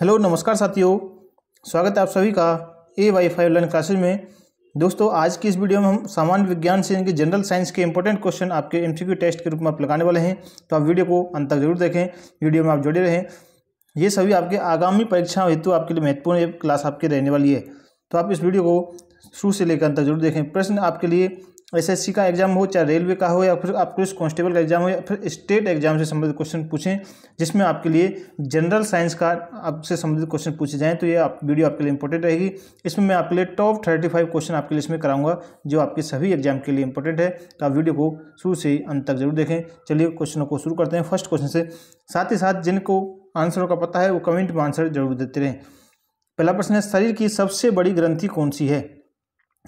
hello नमस्कार साथियों स्वागत है आप सभी का A Y five online classes में दोस्तों आज की इस वीडियो में हम सामान्य विज्ञान से इनके जनरल साइंस के इंपॉर्टेंट क्वेश्चन आपके एमसीक्यू टेस्ट के रूप में आप लगाने वाले हैं तो आप वीडियो को अंत तक जरूर देखें वीडियो में आप जुड़े रहें ये सभी आपके आगामी परीक्षाओं हेतु आपके लिए महत्वपूर्ण क्लास आपकी रहने वाली है तो आप इस वीडियो को शुरू से लेकर अंत तक जरूर देखें प्रश्न आपके लिए एसएससी का एग्जाम हो चाहे रेलवे का हो या फिर आप पुलिस कांस्टेबल का एग्जाम हो या फिर स्टेट एग्जाम से संबंधित क्वेश्चन पूछें जिसमें आपके लिए जनरल साइंस का आपसे संबंधित क्वेश्चन पूछे जाएँ तो ये आप वीडियो आपके लिए इंपॉर्टेंट रहेगी इसमें मैं आपके लिए टॉप थर्टी फाइव क्वेश्चन आपके लिए इसमें कराऊंगा जो आपके सभी एग्जाम के लिए इंपॉर्टेंट है तो आप वीडियो को शुरू से अंत तक जरूर देखें चलिए क्वेश्चनों को शुरू करते हैं फर्स्ट क्वेश्चन से साथ ही साथ जिनको आंसरों का पता है वो कमेंट में आंसर जरूर देते रहें पहला प्रश्न है शरीर की सबसे बड़ी ग्रंथि कौन सी है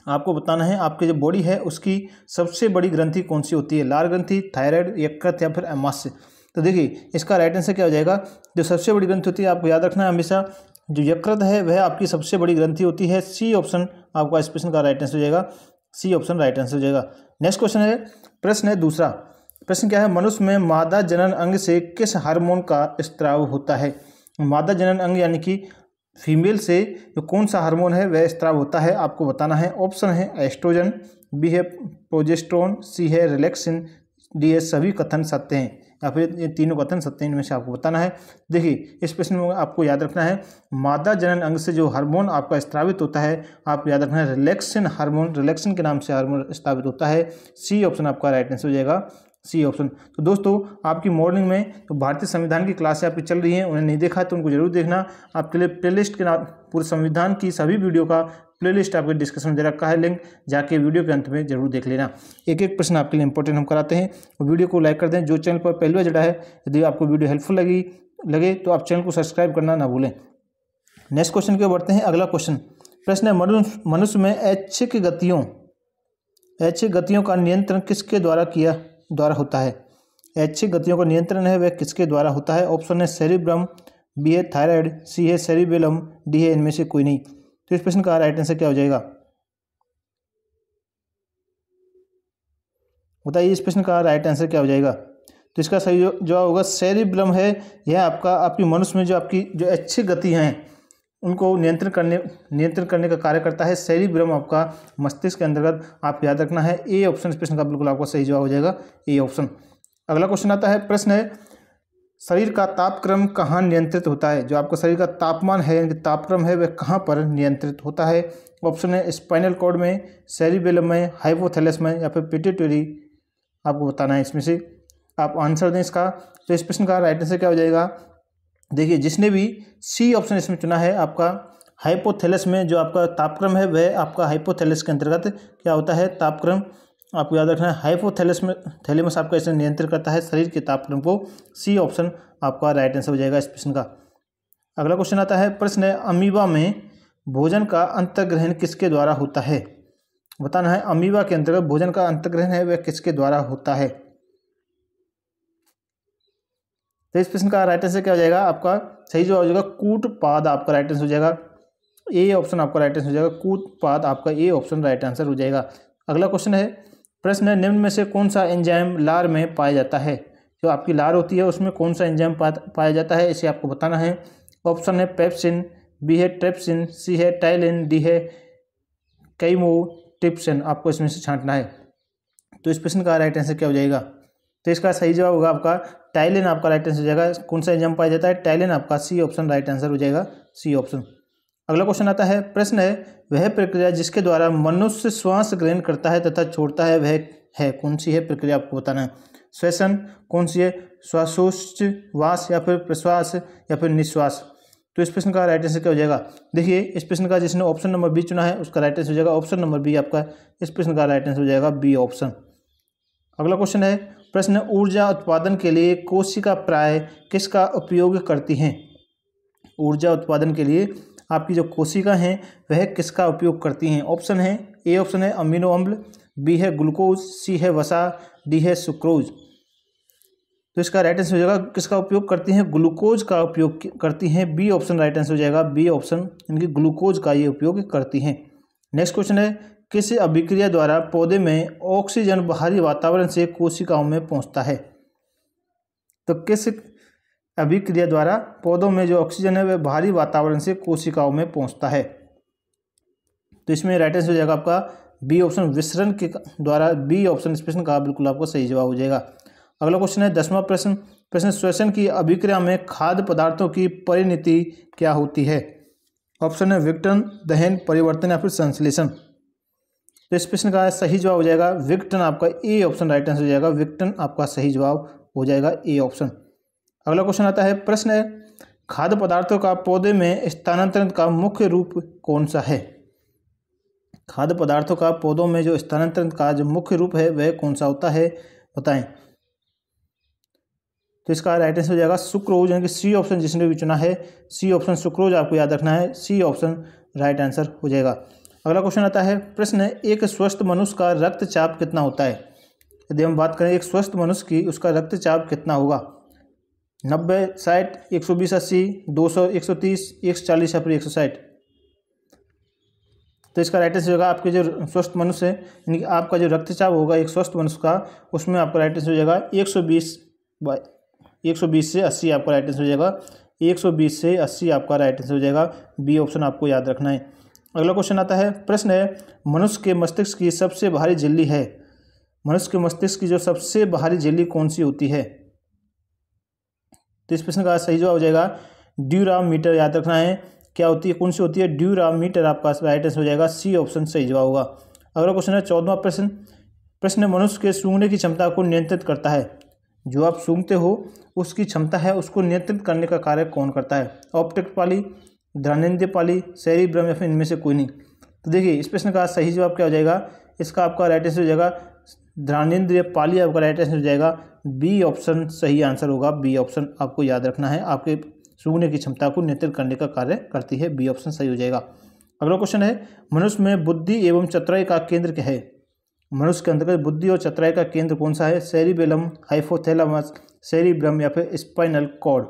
आपको बताना है आपकी जो बॉडी है उसकी सबसे बड़ी ग्रंथि कौन सी होती है लाल ग्रंथि थायराइड यकृत या फिर अमास्य तो देखिए इसका राइट आंसर क्या हो जाएगा जो सबसे बड़ी ग्रंथि होती है आपको याद रखना है हमेशा जो यकृत है वह आपकी सबसे बड़ी ग्रंथि होती है सी ऑप्शन आपका इस प्रश्न का राइट आंसर हो जाएगा सी ऑप्शन राइट आंसर हो जाएगा नेक्स्ट क्वेश्चन है प्रश्न है दूसरा प्रश्न क्या है मनुष्य में मादा जनन अंग से किस हार्मोन का स्त्राव होता है मादा जनन अंग यानी कि फीमेल से जो कौन सा हार्मोन है वह स्त्राव होता है आपको बताना है ऑप्शन है एस्ट्रोजन बी है प्रोजेस्ट्रोन सी है रिलैक्सिन डी है सभी कथन सत्य हैं या फिर ये तीनों कथन सत्य हैं इनमें से आपको बताना है देखिए इस प्रश्न में आपको याद रखना है मादा जनन अंग से जो हार्मोन आपका स्त्रावित होता है आप याद रखना है रिलैक्सिन हार्मोन रिलैक्सिन के नाम से हार्मोन स्त्रावित होता है सी ऑप्शन आपका राइट आंसर हो जाएगा सी ऑप्शन तो दोस्तों आपकी मॉर्निंग में तो भारतीय संविधान की क्लासें आपकी चल रही हैं उन्हें नहीं देखा तो उनको जरूर देखना आपके लिए प्लेलिस्ट के नाम पूरे संविधान की सभी वीडियो का प्लेलिस्ट आपके डिस्क्रिप्शन में दे रखा है लिंक जाके वीडियो के अंत में जरूर देख लेना एक एक प्रश्न आपके लिए इंपॉर्टेंट हम कराते हैं वीडियो को लाइक कर दें जो चैनल पर पहले जुड़ा है यदि आपको वीडियो हेल्पफुल लगी लगे तो आप चैनल को सब्सक्राइब करना ना भूलें नेक्स्ट क्वेश्चन की बढ़ते हैं अगला क्वेश्चन प्रश्न है मनुष्य मनुष्य में ऐच्छिक गतियों ऐच्छिक गतियों का नियंत्रण किसके द्वारा किया द्वारा होता है ऐच्छिक गतियों का नियंत्रण है वह किसके द्वारा होता है ऑप्शन है सेरिब्रम बी है थायराइड सी है सेरिबेलम डी है इनमें से कोई नहीं तो इस प्रश्न का राइट आंसर क्या हो जाएगा बताइए इस प्रश्न का राइट आंसर क्या हो जाएगा तो इसका सही जवाब होगा सेरिब्रम है यह आपका आपकी मनुष्य में जो आपकी जो अच्छी गति हैं उनको नियंत्रण करने नियंत्रण करने का कार्य करता है शहरी ब्रह्म आपका मस्तिष्क के अंतर्गत आप याद रखना है ए ऑप्शन इस प्रश्न का बिल्कुल आपका सही जवाब हो जाएगा ए ऑप्शन अगला क्वेश्चन आता है प्रश्न है शरीर का तापक्रम कहाँ नियंत्रित होता है जो आपका शरीर का तापमान है यानी तापक्रम है वह कहाँ पर नियंत्रित होता है ऑप्शन है स्पाइनल कॉर्ड में सेरिबेलम में हाइपोथैलेस में या फिर पिटेटरी आपको बताना है इसमें से आप आंसर दें इसका तो इस प्रश्न का राइट आंसर क्या हो जाएगा देखिए जिसने भी सी ऑप्शन इसमें चुना है आपका हाइपोथैलेस में जो आपका तापक्रम है वह आपका हाइपोथैलेस के अंतर्गत क्या होता है तापक्रम आपको याद रखना है हाइपोथैलेस में थैलेमस आपका इसमें नियंत्रित करता है शरीर के तापक्रम को सी ऑप्शन आपका राइट आंसर हो जाएगा इस प्रश्न का अगला क्वेश्चन आता है प्रश्न है अमीबा में भोजन का अंतर्ग्रहण किसके द्वारा होता है बताना है अमीबा के अंतर्गत भोजन का अंतर्ग्रहण है वह किसके द्वारा होता है तो इस प्रश्न का राइट आंसर क्या हो जाएगा आपका सही जो हो जाएगा कूट पाद आपका राइट आंसर हो जाएगा ए ऑप्शन आपका राइट आंसर हो जाएगा कूट पाद आपका ए ऑप्शन राइट आंसर हो जाएगा अगला क्वेश्चन है प्रश्न है निम्न में से कौन सा एंजाइम लार में पाया जाता है जो आपकी लार होती है उसमें कौन सा एंजाइम पाया जाता है इसे आपको बताना है ऑप्शन है पेप्सिन बी है ट्रेप्सिन सी है टाइलिन डी है कैमो टिप्सिन आपको इसमें से छांटना है तो इस प्रश्न का राइट आंसर क्या हो जाएगा तो इसका सही जवाब होगा आपका टाइलिन आपका राइट आंसर हो जाएगा कौन सा एग्जाम पाया जाता है टाइलिन आपका सी ऑप्शन राइट आंसर हो जाएगा सी ऑप्शन अगला क्वेश्चन आता है प्रश्न है वह प्रक्रिया जिसके द्वारा मनुष्य श्वास ग्रहण करता है तथा छोड़ता है वह है कौन सी है प्रक्रिया आपको बताना है श्वसन कौन सी है वास या फिर प्रश्वास या फिर निश्वास तो इस प्रश्न का राइट आंसर क्या हो जाएगा देखिए इस प्रश्न का जिसने ऑप्शन नंबर बी चुना है उसका राइट आंसर हो जाएगा ऑप्शन नंबर बी आपका इस प्रश्न का राइट आंसर हो जाएगा बी ऑप्शन अगला क्वेश्चन है प्रश्न ऊर्जा उत्पादन के लिए कोशिका प्राय किसका उपयोग करती हैं ऊर्जा उत्पादन के लिए आपकी जो कोशिका हैं वह किसका उपयोग करती हैं ऑप्शन है ए ऑप्शन है अमीनो अम्ल बी है ग्लूकोज सी है वसा डी है सुक्रोज तो इसका राइट आंसर हो जाएगा किसका उपयोग करती हैं ग्लूकोज का उपयोग करती हैं बी ऑप्शन राइट आंसर हो जाएगा बी ऑप्शन इनकी ग्लूकोज का ये उपयोग करती हैं नेक्स्ट क्वेश्चन है किस अभिक्रिया द्वारा पौधे में ऑक्सीजन बाहरी वातावरण से कोशिकाओं में पहुंचता है तो किस अभिक्रिया द्वारा पौधों में जो ऑक्सीजन है वह बाहरी वातावरण से कोशिकाओं में पहुंचता है तो इसमें राइट आंसर हो जाएगा आपका बी ऑप्शन विसरण के द्वारा बी ऑप्शन इस प्रश्न का बिल्कुल आपको सही जवाब हो जाएगा अगला क्वेश्चन है दसवा प्रश्न प्रश्न श्वसन की अभिक्रिया में खाद्य पदार्थों की परिणति क्या होती है ऑप्शन है विक्टन दहन परिवर्तन या फिर संश्लेषण तो इस प्रश्न का सही जवाब हो जाएगा विक्टन आपका ए ऑप्शन राइट आंसर हो जाएगा विक्टन आपका सही जवाब हो जाएगा ए ऑप्शन अगला क्वेश्चन आता है प्रश्न है खाद्य पदार्थों का पौधे में स्थानांतरण का मुख्य रूप कौन सा है खाद्य पदार्थों का पौधों में जो स्थानांतरण का जो मुख्य रूप है वह कौन सा होता है बताएं तो इसका राइट आंसर हो जाएगा सुक्रोज यानी कि सी ऑप्शन जिसने भी चुना है सी ऑप्शन सुक्रोज आपको याद रखना है सी ऑप्शन राइट आंसर हो जाएगा अगला क्वेश्चन आता है प्रश्न है एक स्वस्थ मनुष्य का रक्तचाप कितना होता है यदि हम बात करें एक स्वस्थ मनुष्य की उसका रक्तचाप कितना होगा नब्बे साठ एक सौ बीस अस्सी दो सौ एक सौ तीस एक सौ चालीस या फिर एक सौ साठ तो इसका राइट आंसर होगा आपके जो स्वस्थ मनुष्य है यानी कि आपका जो रक्तचाप होगा एक स्वस्थ मनुष्य का उसमें आपका राइट आंसर हो जाएगा एक सौ बीस बाई एक सौ बीस से अस्सी आपका राइट आंसर हो जाएगा एक सौ बीस से अस्सी आपका राइट आंसर हो जाएगा बी ऑप्शन आपको याद रखना है अगला क्वेश्चन आता है प्रश्न है मनुष्य के मस्तिष्क की सबसे बाहरी झिल्ली है मनुष्य के मस्तिष्क की जो सबसे बाहरी झिल्ली कौन सी होती है तो इस प्रश्न का सही जवाब हो जाएगा ड्यूराम मीटर याद रखना है क्या होती है कौन सी होती है ड्यूराम मीटर आपका राइट आंसर हो जाएगा सी ऑप्शन सही जवाब होगा अगला क्वेश्चन है चौदवा प्रश्न प्रश्न मनुष्य के सूंघने की क्षमता को नियंत्रित करता है जो आप सूंघते हो उसकी क्षमता है उसको नियंत्रित करने का कार्य कौन करता है ऑप्टिक पाली धनानंद पाली शहरी ब्रह्म या फिर इनमें से कोई नहीं तो देखिए इस प्रश्न का सही जवाब क्या हो जाएगा इसका आपका राइट आंसर हो जाएगा धनानंद पाली आपका राइट आंसर हो जाएगा बी ऑप्शन सही आंसर होगा बी ऑप्शन आपको याद रखना है आपके सूंघने की क्षमता को नियंत्रित करने का कार्य करती है बी ऑप्शन सही हो जाएगा अगला क्वेश्चन है मनुष्य में बुद्धि एवं चतुराई का केंद्र क्या है मनुष्य के अंतर्गत बुद्धि और चतुराई का केंद्र कौन सा है हाइफोथेलामस हाइफोथैलामस ब्रह्म या फिर स्पाइनल कॉर्ड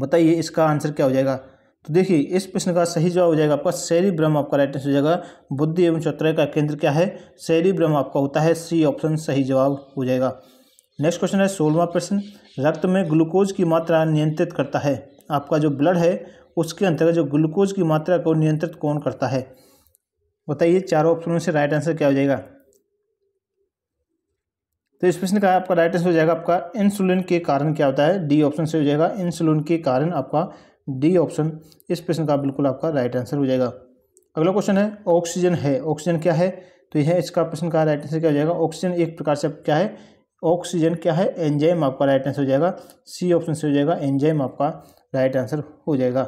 बताइए इसका आंसर क्या हो जाएगा तो देखिए इस प्रश्न का सही जवाब हो जाएगा आपका शैली ब्रह्म आपका राइट आंसर हो जाएगा बुद्धि एवं चतुराई का केंद्र क्या है शैली ब्रह्म आपका होता है सी ऑप्शन सही जवाब हो जाएगा नेक्स्ट क्वेश्चन है सोलवा प्रश्न रक्त में ग्लूकोज की मात्रा नियंत्रित करता है आपका जो ब्लड है उसके अंतर्गत जो ग्लूकोज की मात्रा को नियंत्रित कौन करता है बताइए चारों ऑप्शनों से राइट आंसर क्या हो जाएगा तो इस प्रश्न का आपका राइट आंसर हो जाएगा आपका इंसुलिन के कारण क्या होता है डी ऑप्शन से हो जाएगा इंसुलिन के कारण आपका डी ऑप्शन इस प्रश्न का बिल्कुल आपका राइट आंसर हो जाएगा अगला क्वेश्चन है ऑक्सीजन है ऑक्सीजन क्या है तो यह इसका प्रश्न का राइट आंसर क्या हो जाएगा ऑक्सीजन एक प्रकार से क्या है ऑक्सीजन क्या है एंजाइम आपका राइट आंसर हो जाएगा सी ऑप्शन से हो जाएगा एंजाइम आपका राइट आंसर हो जाएगा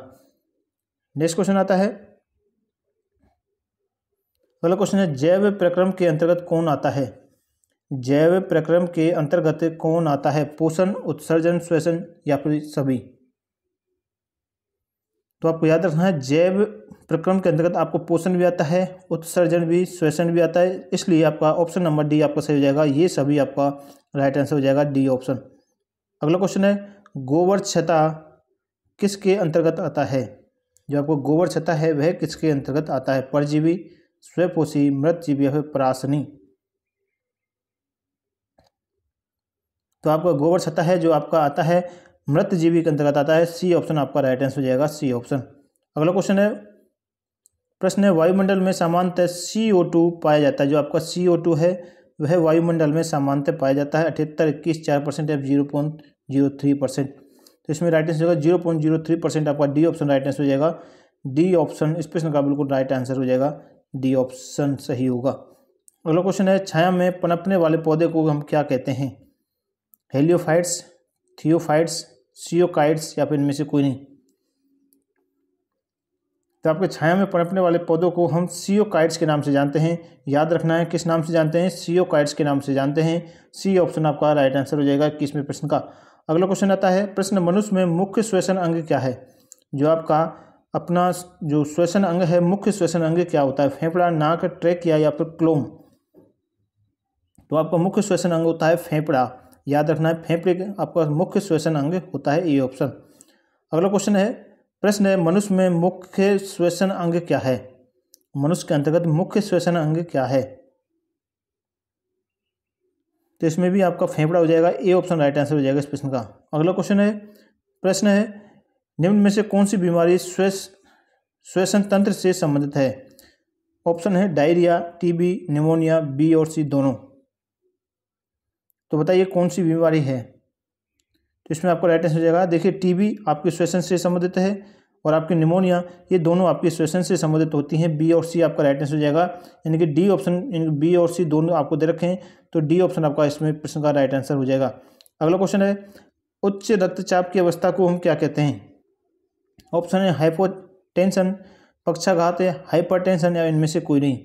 नेक्स्ट क्वेश्चन आता है अगला क्वेश्चन है जैव प्रक्रम के अंतर्गत कौन आता है जैव प्रक्रम के अंतर्गत कौन आता है पोषण उत्सर्जन श्वसन या फिर सभी तो आपको याद रखना है जैव प्रक्रम के अंतर्गत आपको पोषण भी आता है उत्सर्जन भी श्वेषण भी आता है इसलिए आपका ऑप्शन नंबर डी आपका सही हो जाएगा ये सभी आपका राइट आंसर हो जाएगा डी ऑप्शन अगला क्वेश्चन है गोबर छता किसके अंतर्गत आता है जो आपको गोबर छता है वह किसके अंतर्गत आता है परजीवी स्वपोषी मृतजीवी या फिर परासनी तो आपका गोबर छता है जो आपका आता है मृत जीवी के अंतर्गत आता है सी ऑप्शन आपका राइट आंसर हो जाएगा सी ऑप्शन अगला क्वेश्चन है प्रश्न है वायुमंडल में सामान्यतः सी ओ टू पाया जाता है जो आपका सी ओ टू है वह वायुमंडल में सामान्यतः पाया जाता है अठहत्तर इक्कीस चार परसेंट या zero point zero three percent तो इसमें राइट आंसर होगा zero point zero three percent आपका डी ऑप्शन राइट आंसर हो जाएगा डी ऑप्शन इस प्रश्न का बिल्कुल राइट आंसर हो जाएगा डी ऑप्शन सही होगा अगला क्वेश्चन है छाया में पनपने वाले पौधे को हम क्या कहते हैं हेलियोफाइट्स थियोफाइट्स सियोकाइड्स या फिर इनमें से कोई नहीं तो आपके छाया में पनपने वाले पौधों को हम सियोकाइड्स के नाम से जानते हैं याद रखना है किस नाम से जानते हैं सियोकाइड्स के नाम से जानते हैं सी ऑप्शन आपका राइट आंसर हो जाएगा किसवें प्रश्न का अगला क्वेश्चन आता है प्रश्न मनुष्य में मुख्य श्वेषण अंग क्या है जो आपका अपना जो श्वेषण अंग है मुख्य श्वेषण अंग क्या होता है फेफड़ा नाक ट्रेक या, या फिर क्लोम तो आपका मुख्य श्वेषण अंग होता है फेफड़ा याद रखना है फेफड़े आपका मुख्य श्वसन अंग होता है ये ऑप्शन अगला क्वेश्चन है प्रश्न है मनुष्य में मुख्य श्वसन अंग क्या है मनुष्य के अंतर्गत मुख्य श्वसन अंग क्या है तो इसमें भी आपका फेफड़ा हो जाएगा ए ऑप्शन राइट आंसर हो जाएगा इस प्रश्न का अगला क्वेश्चन है प्रश्न है निम्न में से कौन सी बीमारी श्वेस श्वसन तंत्र से संबंधित है ऑप्शन है डायरिया टीबी निमोनिया बी और सी दोनों तो बताइए कौन सी बीमारी है तो इसमें आपका राइट आंसर हो जाएगा देखिए टीबी आपके श्वसन से संबंधित है और आपकी निमोनिया ये दोनों आपके श्वसन से संबंधित होती हैं बी और सी आपका राइट आंसर हो जाएगा यानी कि डी ऑप्शन बी और सी दोनों आपको दे रखे हैं तो डी ऑप्शन आपका इसमें प्रश्न का राइट आंसर हो जाएगा अगला क्वेश्चन है उच्च रक्तचाप की अवस्था को हम क्या कहते हैं ऑप्शन है हाइपोटेंशन पक्षाघात है हाइपर या इनमें से कोई नहीं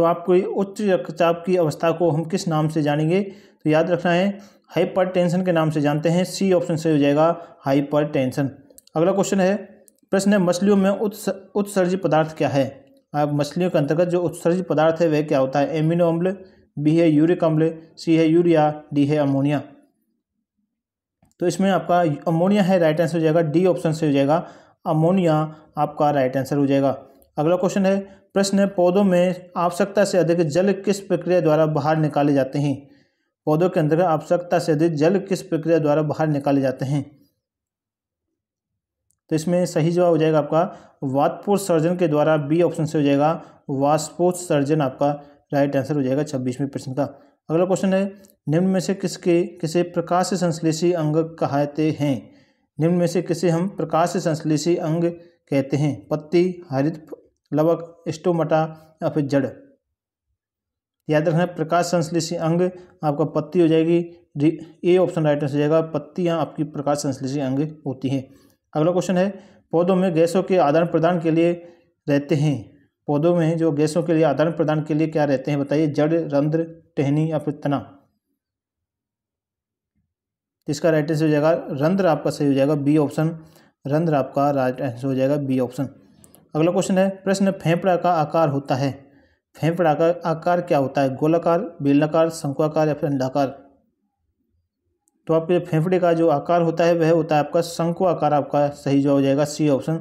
तो आपको उच्च रक्तचाप की अवस्था को हम किस नाम से जानेंगे तो याद रखना है हाइपरटेंशन के नाम से जानते हैं सी ऑप्शन से हो जाएगा हाइपरटेंशन अगला क्वेश्चन है प्रश्न है मछलियों में उत्सर्जी पदार्थ क्या है आप मछलियों के अंतर्गत जो उत्सर्जी पदार्थ है वह क्या होता है एमिनो अम्ल बी है यूरिक अम्ल सी है यूरिया डी है अमोनिया तो इसमें आपका अमोनिया है राइट आंसर हो जाएगा डी ऑप्शन से हो जाएगा अमोनिया आपका राइट आंसर हो जाएगा अगला क्वेश्चन है प्रश्न पौधों में आवश्यकता से अधिक जल किस प्रक्रिया द्वारा बाहर निकाले जाते हैं पौधों के अंतर्गत आवश्यकता से अधिक जल किस प्रक्रिया द्वारा बाहर निकाले जाते हैं तो इसमें सही जवाब हो जाएगा आपका सर्जन के द्वारा बी ऑप्शन से हो जाएगा सर्जन आपका राइट आंसर हो जाएगा छब्बीसवें प्रश्न का अगला क्वेश्चन है निम्न में से किसके किसे प्रकाश संश्लेषी अंग कहते हैं निम्न में से किसे हम प्रकाश संश्लेषी अंग कहते हैं पत्ती हरित लवक स्टोमटा या फिर जड़ याद रखना प्रकाश संश्लेषी अंग आपका पत्ती हो जाएगी ए ऑप्शन राइट आंसर हो जाएगा पत्तियाँ आपकी प्रकाश संश्लेषी अंग होती हैं अगला क्वेश्चन है पौधों में गैसों के आदान प्रदान के लिए रहते हैं पौधों में जो गैसों के लिए आदान प्रदान के लिए क्या रहते हैं बताइए जड़ रंध्र टहनी या फिर तना इसका राइट आंसर हो जाएगा रंध्र आपका सही हो जाएगा बी ऑप्शन रंध्र आपका राइट आंसर हो जाएगा बी ऑप्शन अगला क्वेश्चन है प्रश्न फेफड़ा का आकार होता है फेफड़ा का आकार क्या होता है गोलाकार बेलाकार शंकुआकार या फिर अंडाकार तो आपके फेफड़े का जो आकार होता है वह होता है आपका शंकु आकार आपका सही जवाब हो जाएगा सी ऑप्शन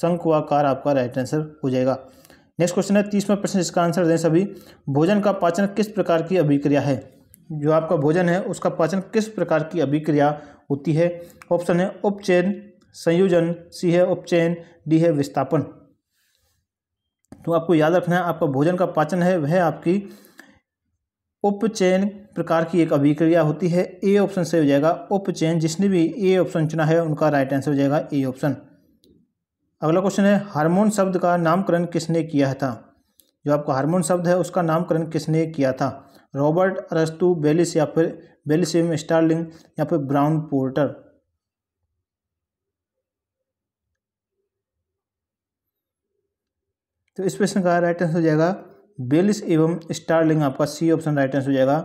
शंकु आकार आपका राइट आंसर हो जाएगा नेक्स्ट क्वेश्चन है तीसवा प्रश्न इसका आंसर दें सभी भोजन का पाचन किस प्रकार की अभिक्रिया है जो आपका भोजन है उसका पाचन किस प्रकार की अभिक्रिया होती है ऑप्शन है उपचैन संयोजन सी है उपचैन डी है विस्थापन तो आपको याद रखना है आपका भोजन का पाचन है वह आपकी उपचयन प्रकार की एक अभिक्रिया होती है ए ऑप्शन से हो जाएगा उपचयन जिसने भी ए ऑप्शन चुना है उनका राइट आंसर हो जाएगा ए ऑप्शन अगला क्वेश्चन है हार्मोन शब्द का नामकरण किसने किया था जो आपका हार्मोन शब्द है उसका नामकरण किसने किया था रॉबर्ट अरस्तु बेलिस या फिर बेलिसम स्टारलिंग या फिर ब्राउन पोर्टर तो इस प्रश्न का राइट आंसर हो जाएगा बेलिस एवं स्टारलिंग आपका सी ऑप्शन राइट आंसर हो जाएगा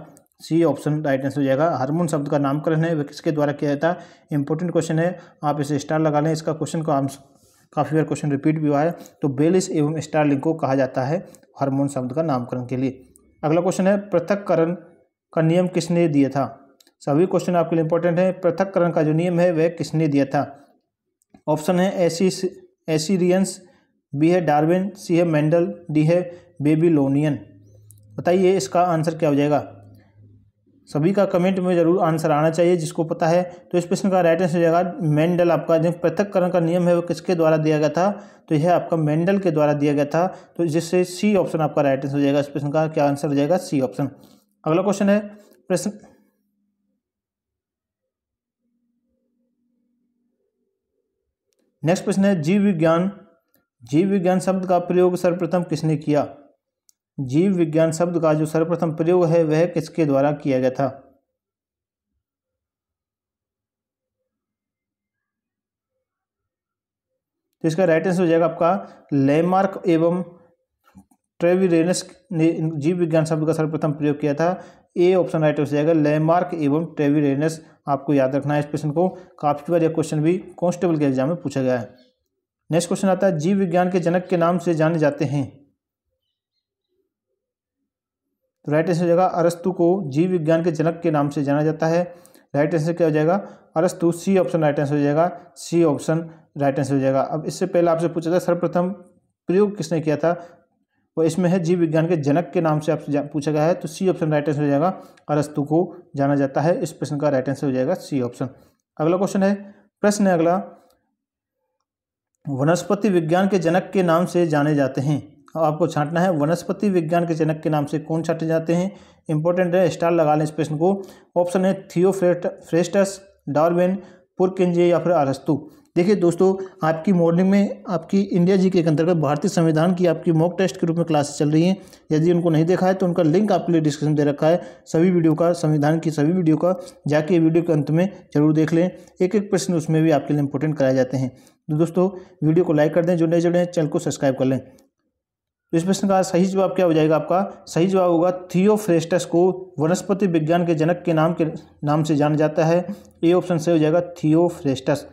सी ऑप्शन राइट आंसर हो जाएगा हार्मोन शब्द का नामकरण है वह किसके द्वारा किया जाता है इंपॉर्टेंट क्वेश्चन है आप इसे स्टार लगा लें इसका क्वेश्चन का काफ़ी बार क्वेश्चन रिपीट भी हुआ है तो बेलिस एवं स्टारलिंग को कहा जाता है हार्मोन शब्द का नामकरण के लिए अगला क्वेश्चन है पृथककरण का नियम किसने दिया था सभी क्वेश्चन आपके लिए इंपॉर्टेंट है पृथककरण का जो नियम है वह किसने दिया था ऑप्शन है एसी एसीरियंस बी है डार्विन सी है मेंडल डी है बेबीलोनियन बताइए इसका आंसर क्या हो जाएगा सभी का कमेंट में ज़रूर आंसर आना चाहिए जिसको पता है तो इस प्रश्न का राइट आंसर हो जाएगा मेंडल आपका जो पृथककरण का नियम है वो किसके द्वारा दिया गया था तो यह आपका मेंडल के द्वारा दिया गया था तो जिससे सी ऑप्शन आपका राइट आंसर हो जाएगा इस प्रश्न का क्या आंसर हो जाएगा सी ऑप्शन अगला क्वेश्चन है प्रश्न नेक्स्ट प्रश्न है जीव विज्ञान जीव विज्ञान शब्द का प्रयोग सर्वप्रथम किसने किया जीव विज्ञान शब्द का जो सर्वप्रथम प्रयोग है वह किसके द्वारा किया गया था तो इसका राइट आंसर हो जाएगा आपका लेमार्क एवं ट्रेविरेनस ने जीव विज्ञान शब्द का सर्वप्रथम प्रयोग किया था ए ऑप्शन राइट हो जाएगा लेमार्क एवं ट्रेविरेनस आपको याद रखना है इस प्रश्न को काफ़ी बार यह क्वेश्चन भी कॉन्स्टेबल के एग्जाम में पूछा गया है नेक्स्ट क्वेश्चन आता है जीव विज्ञान के जनक के नाम से जाने जाते हैं तो राइट आंसर हो जाएगा अरस्तु को जीव विज्ञान के जनक के नाम से जाना जाता है राइट आंसर क्या हो जाएगा अरस्तु सी ऑप्शन राइट आंसर हो जाएगा सी ऑप्शन राइट आंसर हो जाएगा अब इससे पहले आपसे पूछा था सर्वप्रथम प्रयोग किसने किया था वो इसमें है जीव विज्ञान के जनक के नाम से आपसे पूछा गया है तो सी ऑप्शन राइट आंसर हो जाएगा अरस्तु को जाना जाता है इस प्रश्न का राइट आंसर हो जाएगा सी ऑप्शन अगला क्वेश्चन है प्रश्न है अगला वनस्पति विज्ञान के जनक के नाम से जाने जाते हैं अब आपको छांटना है वनस्पति विज्ञान के जनक के नाम से कौन छांटे जाते हैं इंपॉर्टेंट है स्टार लगा लें इस प्रश्न को ऑप्शन है थियो फ्रेस्टस डार्विन पुरकेंजे या फिर अरस्तु देखिए दोस्तों आपकी मॉर्निंग में आपकी इंडिया जी के अंतर्गत भारतीय संविधान की आपकी मॉक टेस्ट के रूप में क्लासेस चल रही हैं यदि उनको नहीं देखा है तो उनका लिंक आपके लिए डिस्क्रिप्शन दे रखा है सभी वीडियो का संविधान की सभी वीडियो का जाके वीडियो के अंत में जरूर देख लें एक एक प्रश्न उसमें भी आपके लिए इंपॉर्टेंट कराए जाते हैं तो दोस्तों वीडियो को लाइक कर दें जो नए जुड़े हैं चैनल को सब्सक्राइब कर लें तो इस प्रश्न का सही जवाब क्या हो जाएगा आपका सही जवाब होगा थियोफ्रेस्टस को वनस्पति विज्ञान के जनक के नाम के नाम से जाना जाता है ए ऑप्शन सही हो जाएगा थियोफ्रेस्टस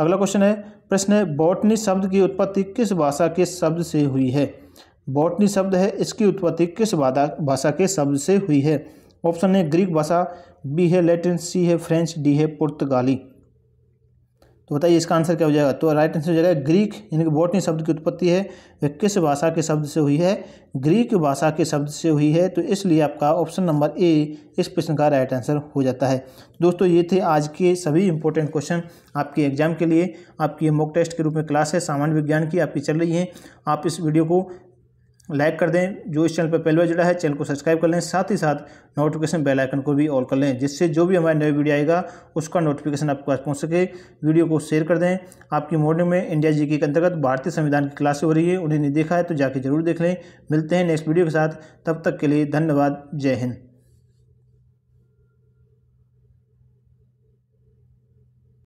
अगला क्वेश्चन है प्रश्न है बॉटनी शब्द की उत्पत्ति किस भाषा के शब्द से हुई है बॉटनी शब्द है इसकी उत्पत्ति किस भाषा के शब्द से हुई है ऑप्शन है ग्रीक भाषा बी है लैटिन सी है फ्रेंच डी है पुर्तगाली तो बताइए इसका आंसर क्या हो जाएगा तो राइट आंसर हो जाएगा ग्रीक यानी कि बोटनी शब्द की उत्पत्ति है वह किस भाषा के शब्द से हुई है ग्रीक भाषा के शब्द से हुई है तो इसलिए आपका ऑप्शन नंबर ए इस प्रश्न का राइट आंसर हो जाता है दोस्तों ये थे आज के सभी इंपॉर्टेंट क्वेश्चन आपके एग्जाम के लिए आपकी मॉक टेस्ट के रूप में क्लास है सामान्य विज्ञान की आपकी चल रही है आप इस वीडियो को लाइक कर दें जो इस चैनल पर पहली बार जुड़ा है चैनल को सब्सक्राइब कर लें साथ ही साथ नोटिफिकेशन बेल आइकन को भी ऑल कर लें जिससे जो भी हमारे नए वीडियो आएगा उसका नोटिफिकेशन आपके पास पहुँच सके वीडियो को शेयर कर दें आपकी मॉर्निंग में इंडिया जी के अंतर्गत भारतीय संविधान की क्लासें हो रही है उन्हें नहीं देखा है तो जाके जरूर देख लें मिलते हैं नेक्स्ट वीडियो के साथ तब तक के लिए धन्यवाद जय हिंद